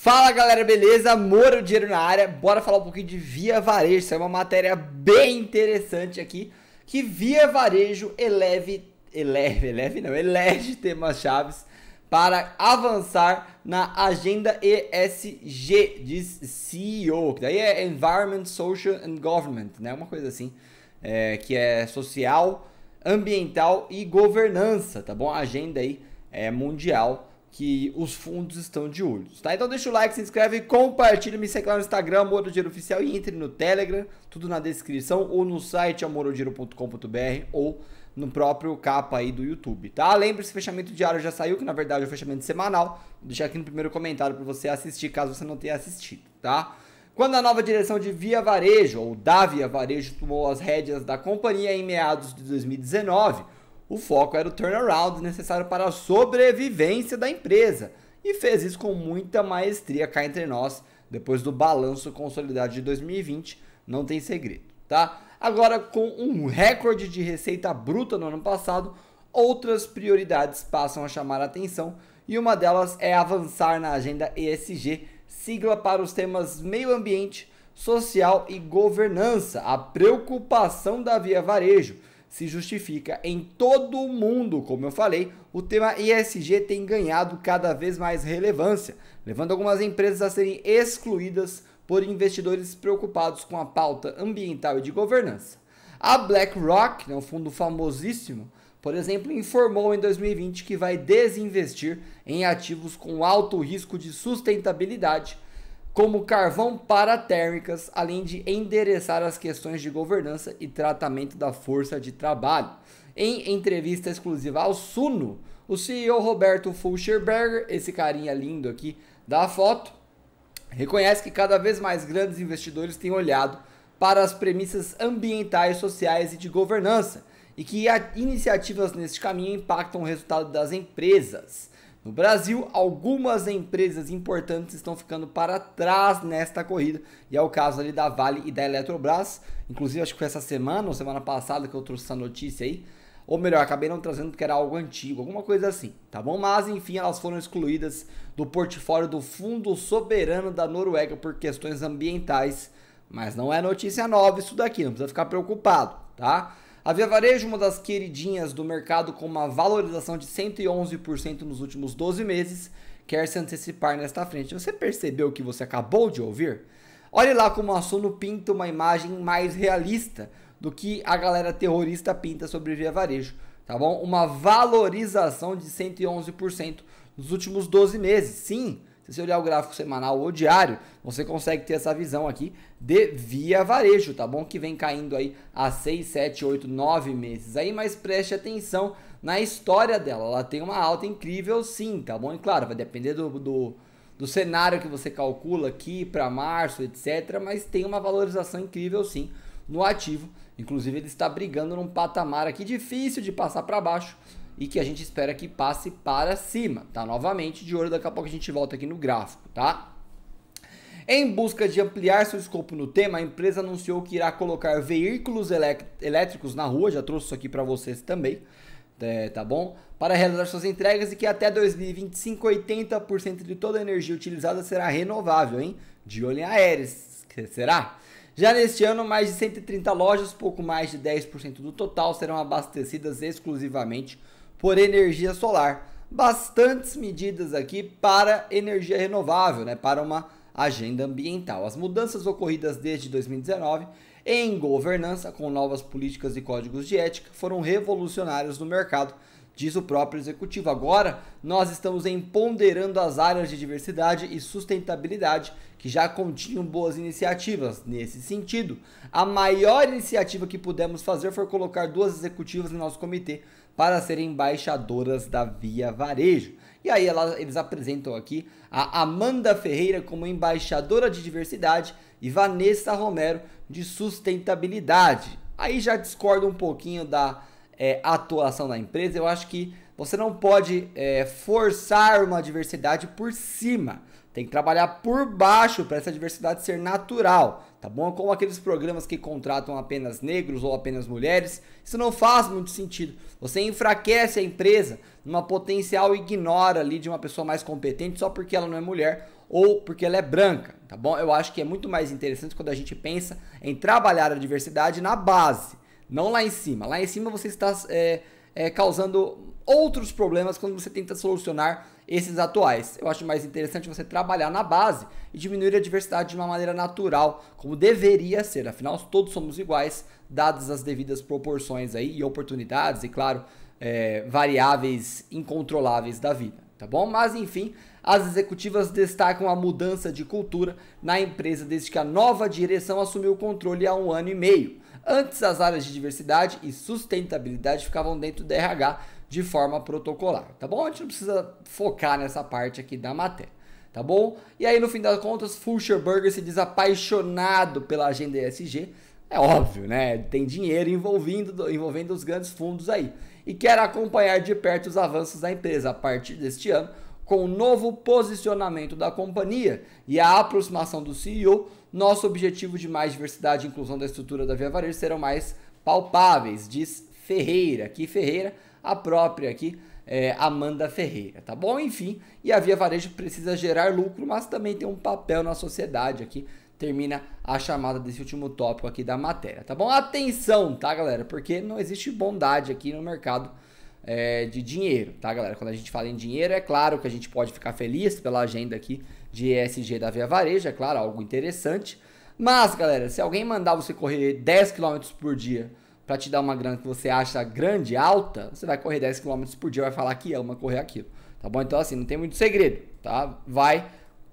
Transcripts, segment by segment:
Fala galera, beleza? Moro Dinheiro na área. Bora falar um pouquinho de Via Varejo. Isso é uma matéria bem interessante aqui. Que Via Varejo eleve, eleve, eleve não, elege temas chaves para avançar na agenda ESG, diz CEO. Que daí é Environment, Social and Government, né? Uma coisa assim, é, que é social, ambiental e governança, tá bom? A agenda aí é mundial que os fundos estão de olho, tá? Então deixa o like, se inscreve, compartilha, me segue lá no Instagram, Moro Dinheiro Oficial e entre no Telegram, tudo na descrição ou no site amorodiero.com.br ou no próprio capa aí do YouTube, tá? Lembre-se, fechamento diário já saiu, que na verdade é o fechamento semanal. Vou deixar aqui no primeiro comentário para você assistir, caso você não tenha assistido, tá? Quando a nova direção de Via Varejo, ou da Via Varejo, tomou as rédeas da companhia em meados de 2019, o foco era o turnaround necessário para a sobrevivência da empresa e fez isso com muita maestria cá entre nós, depois do balanço consolidado de 2020, não tem segredo, tá? Agora, com um recorde de receita bruta no ano passado, outras prioridades passam a chamar a atenção e uma delas é avançar na agenda ESG, sigla para os temas meio ambiente, social e governança, a preocupação da Via Varejo se justifica em todo o mundo. Como eu falei, o tema ESG tem ganhado cada vez mais relevância, levando algumas empresas a serem excluídas por investidores preocupados com a pauta ambiental e de governança. A BlackRock, né, um fundo famosíssimo, por exemplo, informou em 2020 que vai desinvestir em ativos com alto risco de sustentabilidade como carvão para térmicas, além de endereçar as questões de governança e tratamento da força de trabalho. Em entrevista exclusiva ao Suno, o CEO Roberto Fulcherberger, esse carinha lindo aqui da foto, reconhece que cada vez mais grandes investidores têm olhado para as premissas ambientais, sociais e de governança, e que iniciativas nesse caminho impactam o resultado das empresas. No Brasil, algumas empresas importantes estão ficando para trás nesta corrida, e é o caso ali da Vale e da Eletrobras. Inclusive, acho que foi essa semana ou semana passada que eu trouxe essa notícia aí. Ou melhor, acabei não trazendo porque era algo antigo, alguma coisa assim, tá bom? Mas enfim, elas foram excluídas do portfólio do Fundo Soberano da Noruega por questões ambientais. Mas não é notícia nova isso daqui, não precisa ficar preocupado, tá? A Via Varejo, uma das queridinhas do mercado com uma valorização de 111% nos últimos 12 meses, quer se antecipar nesta frente. Você percebeu o que você acabou de ouvir? Olhe lá como o assunto pinta uma imagem mais realista do que a galera terrorista pinta sobre Via Varejo, tá bom? Uma valorização de 111% nos últimos 12 meses. Sim, se você olhar o gráfico semanal ou diário, você consegue ter essa visão aqui de via varejo, tá bom? Que vem caindo aí há 6, 7, 8, 9 meses aí, mas preste atenção na história dela. Ela tem uma alta incrível sim, tá bom? E claro, vai depender do, do, do cenário que você calcula aqui para março, etc. Mas tem uma valorização incrível sim no ativo. Inclusive ele está brigando num patamar aqui difícil de passar para baixo, e que a gente espera que passe para cima, tá? Novamente, de olho, daqui a pouco a gente volta aqui no gráfico, tá? Em busca de ampliar seu escopo no tema, a empresa anunciou que irá colocar veículos elétricos na rua, já trouxe isso aqui para vocês também, é, tá bom? Para realizar suas entregas e que até 2025, 80% de toda a energia utilizada será renovável, hein? De olho em aéreos, será? Já neste ano, mais de 130 lojas, pouco mais de 10% do total, serão abastecidas exclusivamente por energia solar. Bastantes medidas aqui para energia renovável, né, para uma agenda ambiental. As mudanças ocorridas desde 2019 em governança, com novas políticas e códigos de ética, foram revolucionários no mercado, diz o próprio executivo. Agora, nós estamos empoderando as áreas de diversidade e sustentabilidade que já continham boas iniciativas. Nesse sentido, a maior iniciativa que pudemos fazer foi colocar duas executivas no nosso comitê para serem embaixadoras da Via Varejo. E aí ela, eles apresentam aqui a Amanda Ferreira como embaixadora de diversidade e Vanessa Romero de sustentabilidade. Aí já discordo um pouquinho da é, atuação da empresa. Eu acho que você não pode é, forçar uma diversidade por cima. Tem que trabalhar por baixo para essa diversidade ser natural, tá bom? Como aqueles programas que contratam apenas negros ou apenas mulheres, isso não faz muito sentido. Você enfraquece a empresa numa potencial ignora ali de uma pessoa mais competente só porque ela não é mulher ou porque ela é branca, tá bom? Eu acho que é muito mais interessante quando a gente pensa em trabalhar a diversidade na base, não lá em cima. Lá em cima você está é, é, causando outros problemas quando você tenta solucionar esses atuais. Eu acho mais interessante você trabalhar na base e diminuir a diversidade de uma maneira natural, como deveria ser. Afinal, todos somos iguais, dadas as devidas proporções aí e oportunidades e, claro, é, variáveis incontroláveis da vida tá bom? Mas enfim, as executivas destacam a mudança de cultura na empresa desde que a nova direção assumiu o controle há um ano e meio. Antes, as áreas de diversidade e sustentabilidade ficavam dentro do RH de forma protocolar, tá bom? A gente não precisa focar nessa parte aqui da matéria tá bom? E aí, no fim das contas, Fulcher Burger se diz apaixonado pela agenda ESG. É óbvio, né? Tem dinheiro envolvendo, envolvendo os grandes fundos aí e quer acompanhar de perto os avanços da empresa a partir deste ano, com o novo posicionamento da companhia e a aproximação do CEO, nosso objetivo de mais diversidade e inclusão da estrutura da Via Varejo serão mais palpáveis, diz Ferreira, aqui Ferreira, a própria aqui, é, Amanda Ferreira, tá bom? Enfim, e a Via Varejo precisa gerar lucro, mas também tem um papel na sociedade aqui, termina a chamada desse último tópico aqui da matéria, tá bom? Atenção, tá, galera? Porque não existe bondade aqui no mercado é, de dinheiro, tá, galera? Quando a gente fala em dinheiro, é claro que a gente pode ficar feliz pela agenda aqui de ESG da Via Vareja, é claro, algo interessante. Mas, galera, se alguém mandar você correr 10 km por dia para te dar uma grana que você acha grande, alta, você vai correr 10 km por dia, e vai falar que ama correr aquilo, tá bom? Então, assim, não tem muito segredo, tá? Vai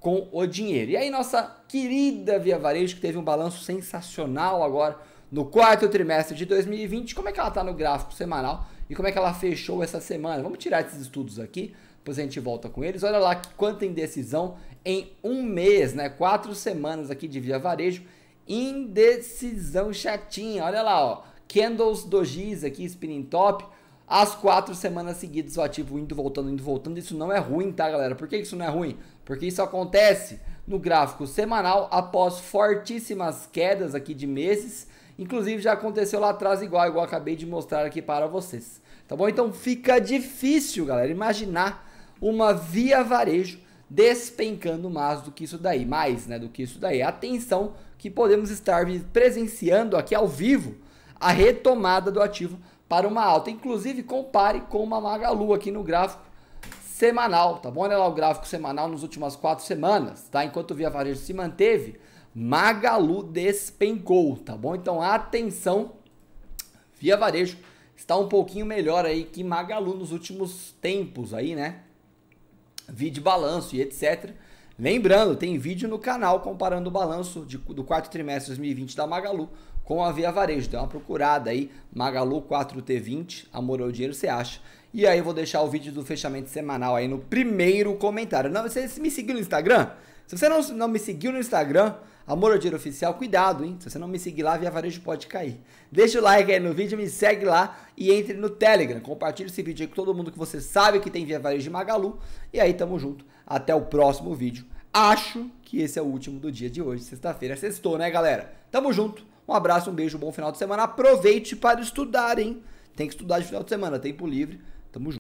com o dinheiro. E aí, nossa querida Via Varejo, que teve um balanço sensacional agora no quarto trimestre de 2020, como é que ela está no gráfico semanal e como é que ela fechou essa semana? Vamos tirar esses estudos aqui, depois a gente volta com eles. Olha lá quanta indecisão em um mês, né? Quatro semanas aqui de Via Varejo, indecisão chatinha. Olha lá, ó. Candles Dojis aqui, spinning top. As quatro semanas seguidas o ativo indo, voltando, indo, voltando. Isso não é ruim, tá, galera? Por que isso não é ruim? porque isso acontece no gráfico semanal após fortíssimas quedas aqui de meses. Inclusive já aconteceu lá atrás igual, igual acabei de mostrar aqui para vocês. Tá bom? Então fica difícil, galera, imaginar uma via varejo despencando mais do que isso daí, mais, né, do que isso daí. Atenção que podemos estar presenciando aqui ao vivo a retomada do ativo para uma alta. Inclusive compare com uma Magalu aqui no gráfico semanal, tá bom? Olha lá o gráfico semanal nas últimas quatro semanas, tá? Enquanto o Via Varejo se manteve, Magalu despencou, tá bom? Então atenção, Via Varejo está um pouquinho melhor aí que Magalu nos últimos tempos aí, né? Vídeo balanço e etc. Lembrando, tem vídeo no canal comparando o balanço de, do quarto trimestre de 2020 da Magalu com a Via Varejo. Dá uma procurada aí, Magalu 4T20, Amor ao Dinheiro, você acha. E aí eu vou deixar o vídeo do fechamento semanal aí no primeiro comentário. Não, você me seguiu no Instagram? Se você não, não me seguiu no Instagram, Amor ao Dinheiro Oficial, cuidado, hein? Se você não me seguir lá, Via Varejo pode cair. Deixa o like aí no vídeo, me segue lá e entre no Telegram. compartilhe esse vídeo aí com todo mundo que você sabe que tem Via Varejo de Magalu. E aí, tamo junto. Até o próximo vídeo. Acho que esse é o último do dia de hoje, sexta-feira. Sextou, né, galera? Tamo junto. Um abraço, um beijo, um bom final de semana. Aproveite para estudar, hein? Tem que estudar de final de semana, tempo livre. Tamo junto.